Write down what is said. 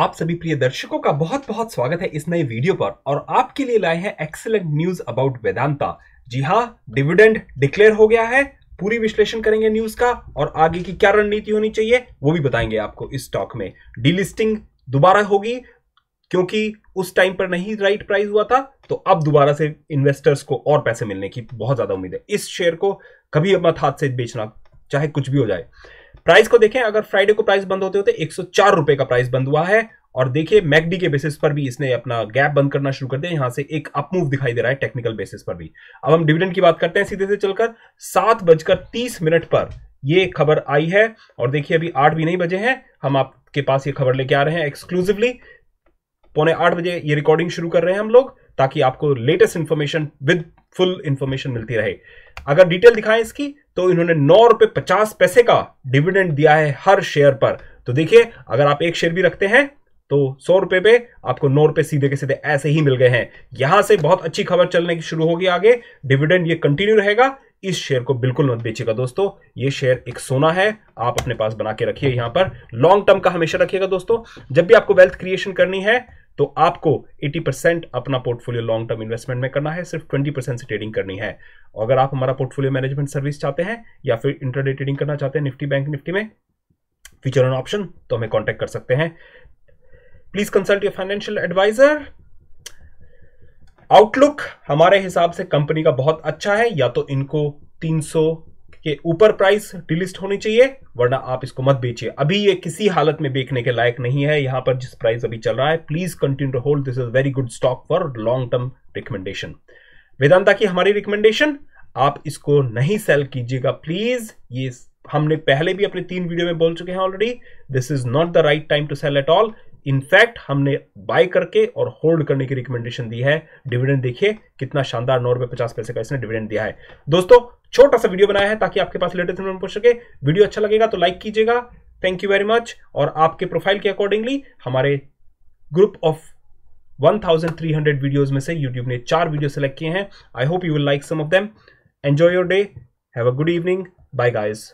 आप सभी प्रिय दर्शकों का बहुत बहुत स्वागत है इस नए वीडियो पर और आपके लिए लाए हैं एक्सेलेंट न्यूज अबाउट वेदांता जी हाँ डिविडेंड डिक्लेयर हो गया है पूरी विश्लेषण करेंगे न्यूज का और आगे की क्या रणनीति होनी चाहिए वो भी बताएंगे आपको इस स्टॉक में डीलिस्टिंग दोबारा होगी क्योंकि उस टाइम पर नहीं राइट प्राइस हुआ था तो अब दोबारा से इन्वेस्टर्स को और पैसे मिलने की बहुत ज्यादा उम्मीद है इस शेयर को कभी अपना हाथ से बेचना चाहे कुछ भी हो जाए प्राइस को देखें अगर फ्राइडे को प्राइस बंद होते होते एक सौ का प्राइस बंद हुआ है और देखिए मैकडी के बेसिस पर भी इसने अपना गैप बंद करना शुरू कर दिया यहां से एक अपमूव दिखाई दे रहा है टेक्निकल बेसिस पर भी अब हम डिविडेंड की बात करते हैं सीधे से चलकर सात बजकर तीस मिनट पर यह खबर आई है और देखिए अभी आठ भी नहीं बजे हैं हम आपके पास ये खबर लेके आ रहे हैं एक्सक्लूसिवली पौने आठ बजे ये रिकॉर्डिंग शुरू कर रहे हैं हम लोग ताकि आपको latest information with full information मिलती रहे अगर डिटेल दिखाएं इसकी तो इन्होंने नौ रुपए पचास पैसे का डिविडेंड दिया है हर शेयर पर तो देखिए अगर आप एक शेयर भी रखते हैं तो सौ रुपए पे आपको नौ रुपए सीधे के सीधे ऐसे ही मिल गए हैं यहां से बहुत अच्छी खबर चलने की शुरू होगी आगे डिविडेंड ये कंटिन्यू रहेगा इस शेयर को बिल्कुल मत बेचिएगा दोस्तों ये शेयर एक सोना है आप अपने पास बना के रखिए यहां पर लॉन्ग टर्म का हमेशा रखिएगा दोस्तों जब भी आपको वेल्थ क्रिएशन करनी है तो आपको 80 परसेंट अपना पोर्टफोलियो लॉन्ग टर्म इन्वेस्टमेंट में करना है सिर्फ 20 परसेंट से ट्रेडिंग करनी है अगर आप हमारा पोर्टफोलियो मैनेजमेंट सर्विस चाहते हैं या फिर इंटरडे ट्रेडिंग करना चाहते हैं निफ्टी बैंक निफ्टी में फ्यूचर ऑन ऑप्शन तो हमें कॉन्टेक्ट कर सकते हैं please consult your financial advisor outlook हमारे हिसाब से कंपनी का बहुत अच्छा है या तो इनको कि ऊपर प्राइस डिलिस्ट होनी चाहिए वरना आप इसको मत बेचिए अभी ये किसी हालत में बेचने के लायक नहीं है यहां पर जिस प्राइस अभी चल रहा है please continue to hold this is very good stock for long term recommendation Vedanta की हमारी रिकमेंडेशन आप इसको नहीं सेल कीजिएगा प्लीज ये हमने पहले भी अपने तीन वीडियो में बोल चुके हैं already this is not the right time to sell at all in fact हमने बाय करके और होल्ड करने की रिकमेंडेशन दी है डिविडेंड देखिए कितना शानदार नौ रुपए पचास पैसे का इसने डिविडेंड दिया है दोस्तों छोटा सा वीडियो बनाया है ताकि आपके पास लेटेस्ट इन्फॉर्मेशन पहुंच सके वीडियो अच्छा लगेगा तो लाइक कीजिएगा थैंक यू वेरी मच और आपके प्रोफाइल के अकॉर्डिंगली हमारे ग्रुप ऑफ 1300 वीडियोस में से यूट्यूब ने चार वीडियो सेलेक्ट किए हैं I hope you will like some of them enjoy your day have a good evening bye guys